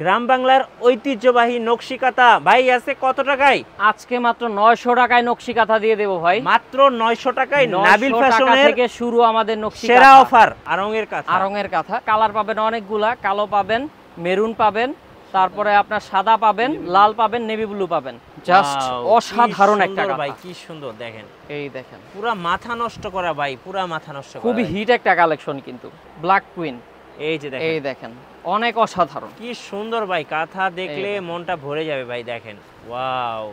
গ্রাম বাংলার ঐতিহ্যবাহী নকশি ভাই আছে কত টাকায় আজকে মাত্র নয়শো টাকায় নকশি দিয়ে দেবো ভাই মাত্র নয়শো টাকায় শুরু আমাদের অফার আরঙের আরঙের কালার পাবেন অনেকগুলা কালো পাবেন মেরুন পাবেন তারপরে আপনার সাদা পাবেন লাল পাবেন নেভি ব্লু পাবেন জাস্ট অসাধারণ একটা ভাই কি সুন্দর দেখেন এই দেখেন পুরা মাথা নষ্ট করা ভাই পুরা মাথা নষ্ট খুবই হিট একটা কালেকশন কিন্তু ব্ল্যাক কুইন এই যে দেখেন এই দেখেন অনেক অসাধারণ কি সুন্দর ভাই কাঁথা দেখলে মনটা ভরে যাবে ভাই দেখেন ওয়াও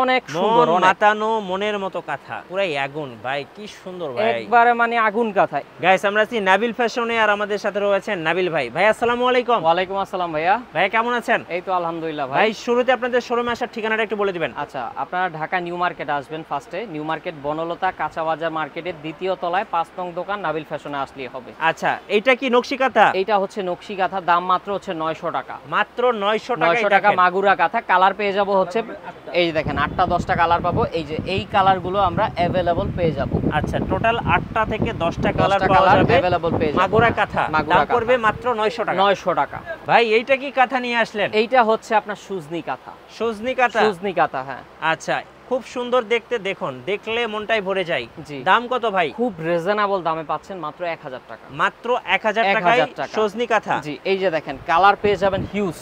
অনেক সুন্দর মাতানো মনের মতো কাঁথা পুরাই আগুন ভাই কি সুন্দর ভাই একবারে মানে আগুন কাঁথা গাইস আমরা আছি নাবিল ফ্যাশনে আর আমাদের সাথে রয়েছেন নাবিল ভাই ভাই আসসালামু আলাইকুম আসসালাম ভাইয়া ভাই কেমন আছেন এই তো আলহামদুলিল্লাহ ভাই শুরুতে আপনাদের শোরুমে আসার ঠিকানাটা একটু বলে দিবেন আচ্ছা আপনারা ঢাকা নিউ মার্কেট আসবেন নিউ মার্কেট বনলতা কাঁচা বাজার মার্কেটের দ্বিতীয় তলায় পাঁচ নং দোকান নাবিল ফ্যাশনে আসলেই হবে আচ্ছা এটা কি নকশি এটা হচ্ছে নকশি দাম মাত্র হচ্ছে 900 টাকা মাত্র 900 টাকা 900 টাকা মাগুরা কাঁথা কালার পেয়ে যাব হচ্ছে এই দেখেন দেখেন আটটা দশটা কালার পাবো এই যে এই কালারগুলো আমরা অ্যাভেলেবল পেয়ে যাব আচ্ছা টোটাল আটটা থেকে দশটা কালার কালার অ্যাভেলেবল পেয়ে যাবে কাঁথা করবে মাত্র নয়শো টাকা নয়শো টাকা ভাই এইটা কি কাঁথা নিয়ে আসলেন এইটা হচ্ছে আপনার সুজনি কাঁথা সুজনি কাঁথা সুজনি কাঁথা হ্যাঁ আচ্ছা খুব সুন্দর দেখতে দেখুন দেখলে মনটাই ভরে যায় দাম কত ভাই খুব রিজনেবল দামে পাচ্ছেন মাত্র এক হাজার টাকা মাত্র এক হাজার টাকা সজনি কাঁথা জি এই যে দেখেন কালার পেয়ে যাবেন হিউজ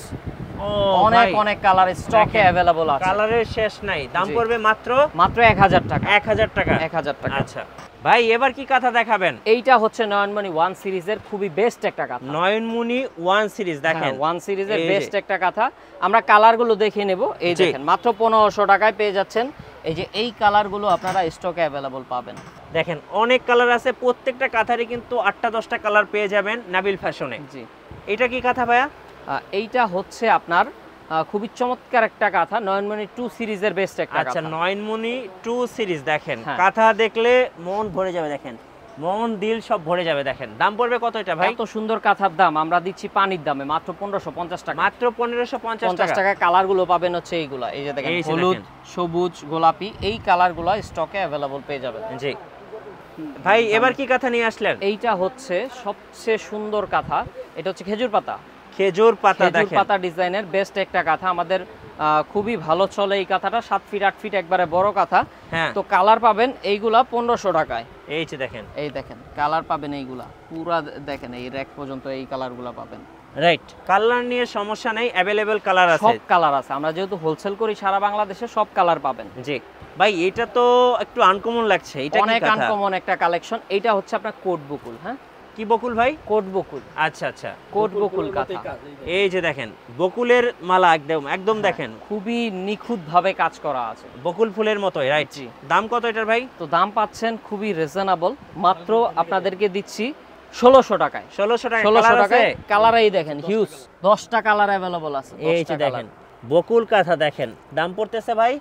অনেক অনেক কালার স্টকে अवेलेबल আছে কালারের শেষ নাই দাম পড়বে মাত্র মাত্র 1000 টাকা 1000 টাকা 1000 টাকা আচ্ছা ভাই এবার কি কথা দেখাবেন এইটা হচ্ছে নয়নমণি 1 সিরিজের খুবই বেস্ট একটা কথা নয়নমণি 1 সিরিজ হ্যাঁ, দেখেন 1 সিরিজের বেস্ট একটা কথা আমরা কালারগুলো দেখে নেব এই দেখেন মাত্র 1500 টাকায় পেয়ে যাচ্ছেন এই যে এই কালার গুলো আপনারা স্টকে অ্যাভেলেবল পাবেন দেখেন অনেক কালার আছে প্রত্যেকটা কাঁথারই কিন্তু আটটা দশটা কালার পেয়ে যাবেন নাবিল ফ্যাশনে জি এটা কি কথা ভাইয়া এইটা হচ্ছে আপনার খুবই চমৎকার একটা কাঁথা নয়নমণি টু সিরিজের বেস্ট একটা আচ্ছা নয়নমণি টু সিরিজ দেখেন হ্যাঁ। কাঁথা দেখলে মন ভরে যাবে দেখেন মন দিল সব ভরে যাবে দেখেন দাম পড়বে কত এটা ভাই এত সুন্দর কাঁথার দাম আমরা দিচ্ছি পানির দামে মাত্র পনেরোশো পঞ্চাশ টাকা মাত্র পনেরোশো পঞ্চাশ টাকা কালার গুলো পাবেন হচ্ছে এইগুলো এই যে দেখেন হলুদ সবুজ গোলাপি এই কালার গুলো স্টকে অ্যাভেলেবল পেয়ে যাবেন জি ভাই এবার কি কথা নিয়ে আসলেন এইটা হচ্ছে সবচেয়ে সুন্দর কাঁথা এটা হচ্ছে খেজুর পাতা খেজুর পাতা খেজুর পাতা ডিজাইনের বেস্ট একটা কাঁথা আমাদের খুবই ভালো চলে এই কাঁথাটা সাত ফিট আট ফিট একবারে বড় কাঁথা হ্যাঁ। তো কালার পাবেন এইগুলা পনেরোশো টাকায় এই যে দেখেন এই দেখেন কালার পাবেন এইগুলা পুরা দেখেন এই র্যাক পর্যন্ত এই কালারগুলা পাবেন রাইট কালার নিয়ে সমস্যা নেই অ্যাভেলেবেল কালার আছে সব কালার আছে আমরা যেহেতু হোলসেল করি সারা বাংলাদেশে সব কালার পাবেন জি ভাই এটা তো একটু আনকমন লাগছে এটা অনেক আনকমন একটা কালেকশন এটা হচ্ছে আপনার কোট বুকুল হ্যাঁ কি বকুল ভাই কোট বকুল আচ্ছা আচ্ছা কোট বকুল কাঁথা এই যে দেখেন বকুলের মালা একদম একদম হ্যাঁ, দেখেন খুবই নিখুঁত ভাবে কাজ করা আছে বকুল ফুলের মতোই রাইট জি দাম কত এটার ভাই তো দাম পাচ্ছেন খুবই রিজনেবল মাত্র আপনাদেরকে দিচ্ছি ষোলোশো টাকায় ষোলোশো টাকা ষোলোশো টাকায় দেখেন হিউজ দশটা কালার অ্যাভেলেবল আছে এই যে দেখেন বকুল কাঁথা দেখেন দাম পড়তেছে ভাই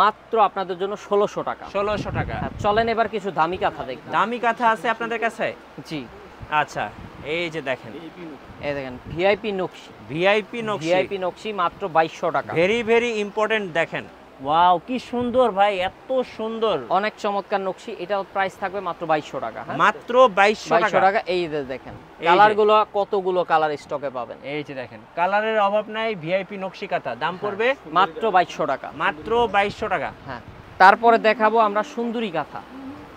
মাত্র আপনাদের জন্য ষোলোশো টাকা ষোলোশো টাকা হ্যাঁ, চলেন এবার কিছু দামি কাঁথা দেখবেন দামি কাঁথা আছে আপনাদের কাছে জি আচ্ছা এই যে দেখেন এই দেখেন ভিআইপি নকশি ভিআইপি নকশি ভিআইপি নকশি মাত্র 2200 টাকা ভেরি ভেরি ইম্পর্টেন্ট দেখেন ওয়াও কি সুন্দর ভাই এত সুন্দর অনেক চমৎকার নকশি এটার প্রাইস থাকবে মাত্র 2200 টাকা হ্যাঁ? মাত্র 2200 টাকা এই যে দেখেন কালারগুলো কতগুলো কালার স্টকে পাবেন এই যে দেখেন কালারের অভাব নাই ভিআইপি নকশি কাঁথা দাম হ্যাঁ, পড়বে মাত্র 2200 টাকা মাত্র 2200 টাকা হ্যাঁ তারপরে দেখাবো আমরা সুন্দরী কাঁথা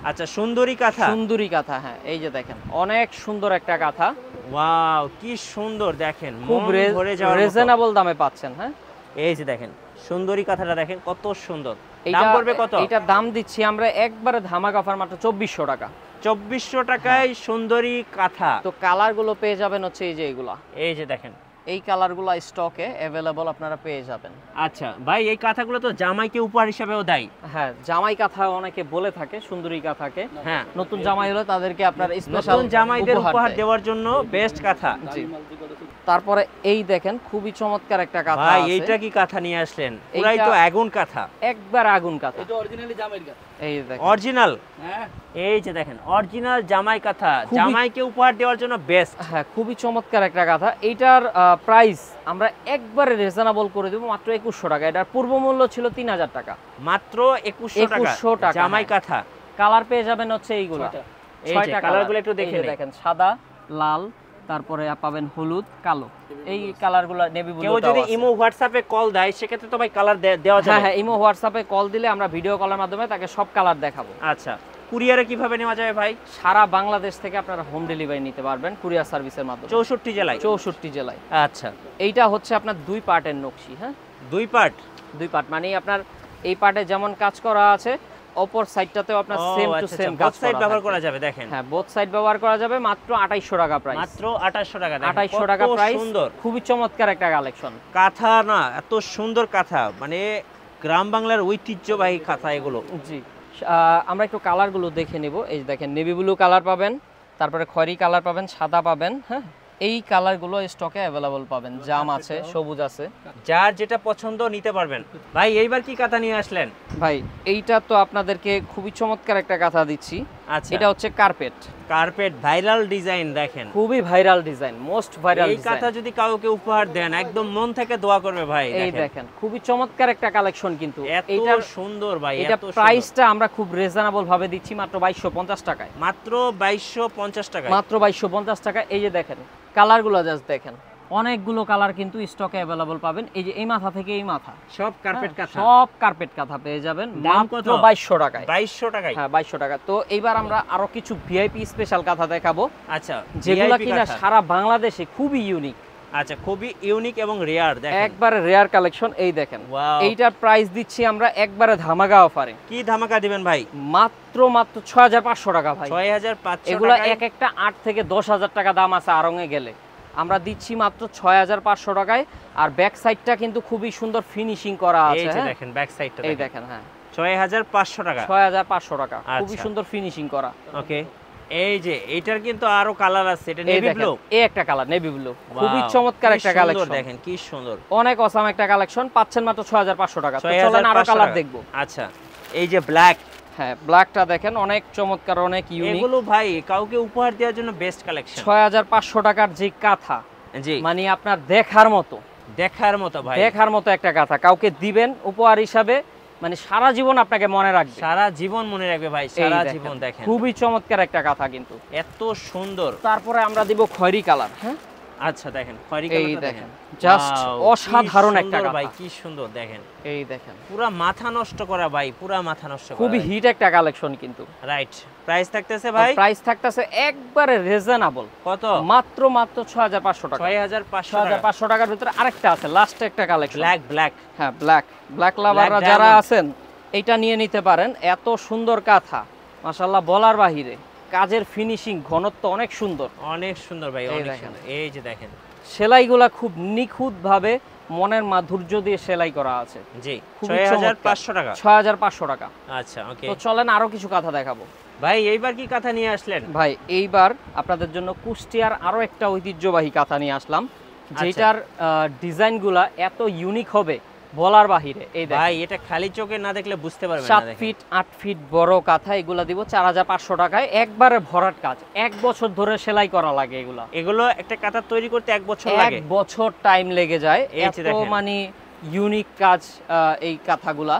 আচ্ছা সুন্দরী কাঁথা সুন্দরী কাঁথা হ্যাঁ এই যে দেখেন অনেক সুন্দর একটা কাঁথা ওয়াও কি সুন্দর দেখেন খুব রিজনেবল দামে পাচ্ছেন হ্যাঁ এই যে দেখেন সুন্দরী কাঁথাটা দেখেন কত সুন্দর দাম পড়বে কত এটা দাম দিচ্ছি আমরা একবারে ধামা কাফার মাত্র চব্বিশশো টাকা চব্বিশশো টাকায় সুন্দরী কাঁথা তো কালারগুলো পেয়ে যাবেন হচ্ছে এই যে এগুলা এই যে দেখেন এই কালারগুলো স্টকে অ্যাভেলেবল আপনারা পেয়ে যাবেন আচ্ছা ভাই এই কাঁথাগুলো তো জামাইকে উপহার হিসাবেও দেয় হ্যাঁ জামাই কাঁথা অনেকে বলে থাকে সুন্দরী কাঁথাকে হ্যাঁ নতুন জামাই হলে তাদেরকে আপনার স্পেশাল জামাইদের উপহার দেওয়ার জন্য বেস্ট কাঁথা জি তারপরে এই দেখেন খুবই চমৎকার একটা কাঁথা ভাই এইটা কি কাঁথা নিয়ে আসলেন পুরাই তো আগুন কাঁথা একবার আগুন কাঁথা এটা অরিজিনালি জামাই কাঁথা এই দেখেন অরিজিনাল হ্যাঁ এই যে দেখেন অরিজিনাল জামাই কাঁথা জামাইকে উপহার দেওয়ার জন্য বেস্ট হ্যাঁ খুবই চমৎকার একটা কাঁথা এটার প্রাইস আমরা একবারে রিজনেবল করে দেব মাত্র 2100 টাকা এটার পূর্ব মূল্য ছিল 3000 টাকা মাত্র 2100 টাকা জামাই হ্যাঁ। কাঁথা কালার পেয়ে যাবেন হচ্ছে এইগুলা এই যে কালারগুলো একটু দেখে দেখেন সাদা লাল তারপরে পাবেন হলুদ কালো এই কালারগুলো নেভি ব্লু কেউ যদি ইমো হোয়াটসঅ্যাপে কল দেয় সেক্ষেত্রে তো ভাই কালার দেওয়া যায় হ্যাঁ, হ্যাঁ ইমো হোয়াটসঅ্যাপে কল দিলে আমরা ভিডিও কলের মাধ্যমে তাকে সব কালার দেখাবো আচ্ছা কুরিয়ারে কিভাবে নেওয়া যাবে ভাই সারা বাংলাদেশ থেকে আপনারা হোম ডেলিভারি নিতে পারবেন কুরিয়ার সার্ভিসের মাধ্যমে চৌষট্টি জেলায় চৌষট্টি জেলায় আচ্ছা এইটা হচ্ছে আপনার দুই পার্টের নকশি হ্যাঁ দুই পার্ট দুই পার্ট মানে আপনার এই পার্টে যেমন কাজ করা আছে অপর সাইডটাতেও আপনার same to same both side ব্যবহার করা যাবে দেখেন হ্যাঁ বোথ সাইড ব্যবহার করা যাবে মাত্র 2800 টাকা প্রাইস মাত্র 2800 টাকা 2800 টাকা প্রাইস সুন্দর খুবই চমৎকার একটা কালেকশন কাঁথা না এত সুন্দর কাঁথা মানে গ্রাম বাংলার ঐতিহ্যবাহী কাঁথা এগুলো জি আমরা একটু কালারগুলো দেখে নেব এই দেখেন নেভি ব্লু কালার পাবেন তারপরে খয়েরি কালার পাবেন সাদা পাবেন হ্যাঁ এই কালারগুলো স্টকে অ্যাভেলেবল পাবেন জাম আছে সবুজ আছে যার যেটা পছন্দ নিতে পারবেন ভাই এইবার কি কাঁথা নিয়ে আসলেন ভাই এইটা তো আপনাদেরকে খুবই চমৎকার একটা কাঁথা দিচ্ছি আচ্ছা এটা হচ্ছে কার্পেট কার্পেট ভাইরাল ডিজাইন দেখেন খুবই ভাইরাল ডিজাইন মোস্ট ভাইরাল এই কথা যদি কাউকে উপহার দেন একদম মন থেকে দোয়া করবে ভাই এই দেখেন খুবই চমৎকার একটা কালেকশন কিন্তু এটা সুন্দর ভাই এটা প্রাইসটা আমরা খুব রিজনেবল ভাবে দিচ্ছি মাত্র 2250 টাকায় মাত্র 2250 টাকায় মাত্র 2250 টাকা এই যে দেখেন কালারগুলো জাস্ট দেখেন অনেকগুলো কালার কিন্তু স্টকে অ্যাভেলেবল পাবেন এই যে এই মাথা থেকে এই মাথা সব কার্পেট হ্যাঁ, কাঁথা সব কার্পেট কাঁথা পেয়ে যাবেন দাম কত 2200 টাকায় 2200 টাকায় হ্যাঁ 2200 টাকা তো এইবার আমরা আরো কিছু ভিআইপি স্পেশাল কাঁথা দেখাবো আচ্ছা যেগুলো কিনা সারা বাংলাদেশে খুবই ইউনিক আচ্ছা খুবই ইউনিক এবং রেয়ার দেখেন একবারে রেয়ার কালেকশন এই দেখেন এইটার প্রাইস দিচ্ছি আমরা একবারে ধামাকা অফারে কি ধামাকা দিবেন ভাই মাত্র মাত্র 6500 টাকা ভাই 6500 এগুলো এক একটা 8 থেকে 10000 টাকা দাম আছে আরং গেলে আমরা দিচ্ছি মাত্র ছয় টাকায় আর ব্যাক সাইডটা কিন্তু খুবই সুন্দর ফিনিশিং করা আছে হ্যাঁ? দেখেন ব্যাক সাইডটা এই দেখেন হ্যাঁ ছয় হাজার পাঁচশো টাকা আচ্ছা। যে কিন্তু আরো কালার আছে একটা কালার নেভি ব্লু চমৎকার কালেকশন দেখেন কি সুন্দর অনেক অসাম একটা কালেকশন পাচ্ছেন মাত্র 6500 টাকা তো চলেন কালার আচ্ছা এই যে ব্ল্যাক হ্যাঁ ব্ল্যাকটা দেখেন অনেক চমৎকার অনেক ইউনিক এগুলো ভাই কাউকে উপহার দেওয়ার জন্য বেস্ট কালেকশন 6500 টাকার যে কাঁথা জি মানে আপনার দেখার মতো দেখার মতো ভাই দেখার মতো একটা কাঁথা কাউকে দিবেন উপহার হিসাবে মানে সারা জীবন আপনাকে মনে রাখবে সারা জীবন মনে রাখবে ভাই সারা জীবন দেখেন খুবই চমৎকার একটা কাঁথা কিন্তু এত সুন্দর তারপরে আমরা দিব খয়রি কালার হ্যাঁ আচ্ছা দেখেন এই দেখেন জাস্ট অসাধারণ একটা ভাই কি সুন্দর দেখেন এই দেখেন পুরো মাথা নষ্ট করা ভাই পুরো মাথা নষ্ট করা খুবই হিট একটা কালেকশন কিন্তু রাইট প্রাইস থাকতেছে ভাই প্রাইস থাকতেছে একবারে রিজনেবল কত মাত্র মাত্র 6500 টাকা 6500 6500 টাকার ভিতরে আরেকটা আছে লাস্ট একটা কালেকশন ব্ল্যাক ব্ল্যাক হ্যাঁ ব্ল্যাক ব্ল্যাক লাভাররা যারা আছেন এটা নিয়ে নিতে পারেন এত সুন্দর কাঁথা মাশাআল্লাহ বলার বাহিরে কাজের ফিনিশিং ঘনত্ব অনেক সুন্দর অনেক সুন্দর ভাই অনেক সুন্দর এই যে দেখেন সেলাইগুলা খুব ভাবে মনের মাধুর্য দিয়ে সেলাই করা আছে জি 6500 টাকা 6500 টাকা আচ্ছা ওকে তো চলেন আরো কিছু কথা দেখাবো ভাই এইবার কি কাঁথা নিয়ে আসলেন ভাই এইবার আপনাদের জন্য কুষ্টিয়ার আরো একটা ঐতিহ্যবাহী কাঁথা নিয়ে আসলাম আচ্ছা। যেটার ডিজাইনগুলা এত ইউনিক হবে বলার বাহিরে এই ভাই এটা খালি চোখে না দেখলে বুঝতে পারবেন না 7 ফিট 8 ফিট বড় কাঁথা এগুলা দিব 4500 টাকায় একবারে ভরাট কাজ এক বছর ধরে সেলাই করা লাগে এগুলা এগুলো একটা কাঁথা তৈরি করতে এক বছর লাগে এক বছর টাইম লেগে যায় এত মানে ইউনিক কাজ এই কাঁথাগুলা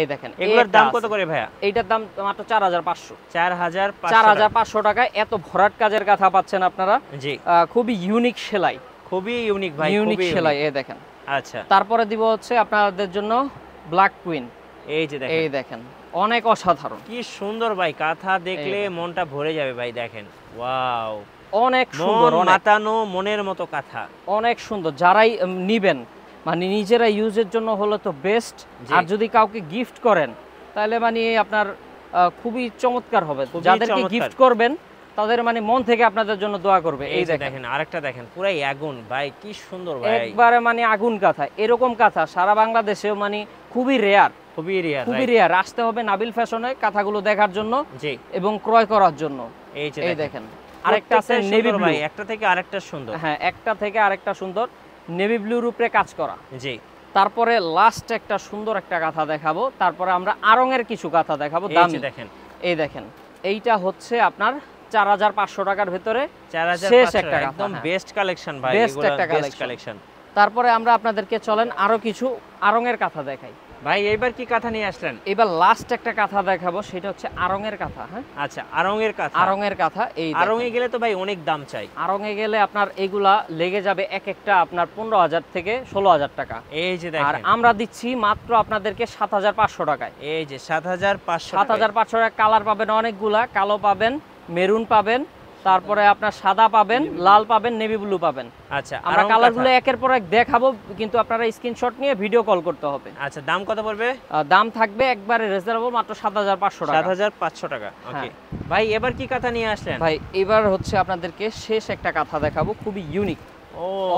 এই দেখেন এগুলোর দাম কত করে ভাইয়া এইটার দাম মাত্র 4500 4500 4500 টাকায় এত ভরাট কাজের কাঁথা পাচ্ছেন আপনারা জি খুবই ইউনিক সেলাই খুবই ইউনিক ভাই ইউনিক সেলাই এই দেখেন আচ্ছা তারপরে দিব হচ্ছে আপনাদের জন্য ব্ল্যাক কুইন এই যে দেখেন এই দেখেন অনেক অসাধারণ কি সুন্দর ভাই কাঁথা দেখলে মনটা ভরে যাবে ভাই দেখেন ওয়াও অনেক সুন্দর মাতানো মনের মতো কাঁথা অনেক সুন্দর যারাই নিবেন মানে নিজেরা ইউজের জন্য হলো তো বেস্ট আর যদি কাউকে গিফট করেন তাহলে মানে আপনার খুবই চমৎকার হবে যাদেরকে গিফট করবেন তাদের মানে মন থেকে আপনাদের জন্য দোয়া করবে এই দেখেন আরেকটা দেখেন পুরাই আগুন ভাই কি সুন্দর ভাই একবারে মানে আগুন কাঁথা এরকম কাঁথা সারা বাংলাদেশেও মানে খুবই রেয়ার খুবই রেয়ার খুবই রেয়ার আসতে হবে নাবিল ফ্যাশনে কাঁথাগুলো দেখার জন্য জি এবং ক্রয় করার জন্য এই যে দেখেন আরেকটা আছে নেভি ব্লু ভাই একটা থেকে আরেকটা সুন্দর হ্যাঁ একটা থেকে আরেকটা সুন্দর নেভি ব্লু রূপে কাজ করা জি তারপরে লাস্ট একটা সুন্দর একটা কাঁথা দেখাবো তারপরে আমরা আরং এর কিছু কাঁথা দেখাবো দামি দেখেন এই দেখেন এইটা হচ্ছে আপনার চার হাজার পাঁচশো টাকার ভেতরে শেষ একদম হ্যাঁ, হ্যাঁ। তারপরে আমরা আপনাদেরকে চলেন আরো কিছু আরঙের কাঁথা দেখাই ভাই এইবার কি কাঁথা নিয়ে আসলেন এবার লাস্ট একটা কাঁথা দেখাবো সেটা হচ্ছে আরঙের কাঁথা হ্যাঁ আচ্ছা আরঙের কাঁথা আরঙের কাঁথা এই আরঙে গেলে তো ভাই অনেক দাম চাই আরঙে গেলে আপনার এগুলা লেগে যাবে এক একটা আপনার পনেরো হাজার থেকে ষোলো হাজার টাকা এই যে আর আমরা দিচ্ছি মাত্র আপনাদেরকে সাত হাজার পাঁচশো টাকায় এই যে সাত হাজার পাঁচশো সাত হাজার পাঁচশো টাকা কালার পাবেন অনেকগুলা কালো পাবেন মেরুন পাবেন তারপরে আপনার সাদা পাবেন লাল পাবেন নেভি ব্লু পাবেন আচ্ছা আমরা কালারগুলো একের পর এক দেখাবো কিন্তু আপনারা স্ক্রিনশট নিয়ে ভিডিও কল করতে হবে আচ্ছা দাম কত পড়বে দাম থাকবে একবারে রিজনেবল মাত্র 7500 টাকা 7500 টাকা ওকে হ্যাঁ। ভাই এবার কি কথা নিয়ে আসলেন ভাই এবার হচ্ছে আপনাদেরকে শেষ একটা কথা দেখাবো খুবই ইউনিক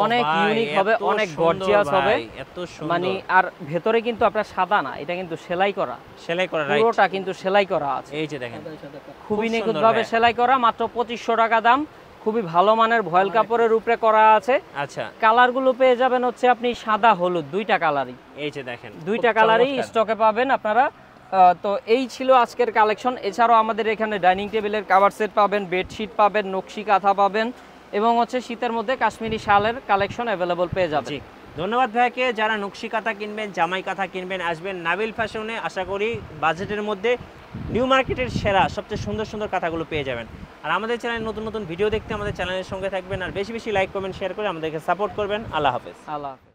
অনেক ইউনিক হবে অনেক গর্জিয়াস হবে এত মানে আর ভেতরে কিন্তু আপনার সাদা না এটা কিন্তু সেলাই করা সেলাই করা পুরোটা কিন্তু সেলাই করা আছে এই যে দেখেন খুবই ভাবে সেলাই করা মাত্র 2500 টাকা দাম খুবই ভালো মানের ভয়েল কাপড়ের উপরে করা আছে আচ্ছা কালার গুলো পেয়ে যাবেন হচ্ছে আপনি সাদা হলুদ দুইটা কালারই এই যে দেখেন দুইটা কালারই স্টকে পাবেন আপনারা তো এই ছিল আজকের কালেকশন এছাড়াও আমাদের এখানে ডাইনিং টেবিলের কাভার সেট পাবেন বেডশিট পাবেন নকশি কাঁথা পাবেন এবং হচ্ছে শীতের মধ্যে কাশ্মীরি শালের কালেকশন অ্যাভেলেবল পেয়ে যাবে ধন্যবাদ ভাইকে যারা নকশি কাঁথা কিনবেন জামাই কাঁথা কিনবেন আসবেন নাবিল ফ্যাশনে আশা করি বাজেটের মধ্যে নিউ মার্কেটের সেরা সবচেয়ে সুন্দর সুন্দর কাঁথাগুলো পেয়ে যাবেন আর আমাদের চ্যানেলে নতুন নতুন ভিডিও দেখতে আমাদের চ্যানেলের সঙ্গে থাকবেন আর বেশি বেশি লাইক কমেন্ট শেয়ার করে আমাদেরকে সাপোর্ট করবেন আল্লাহ হাফেজ আল্লাহ হাফেজ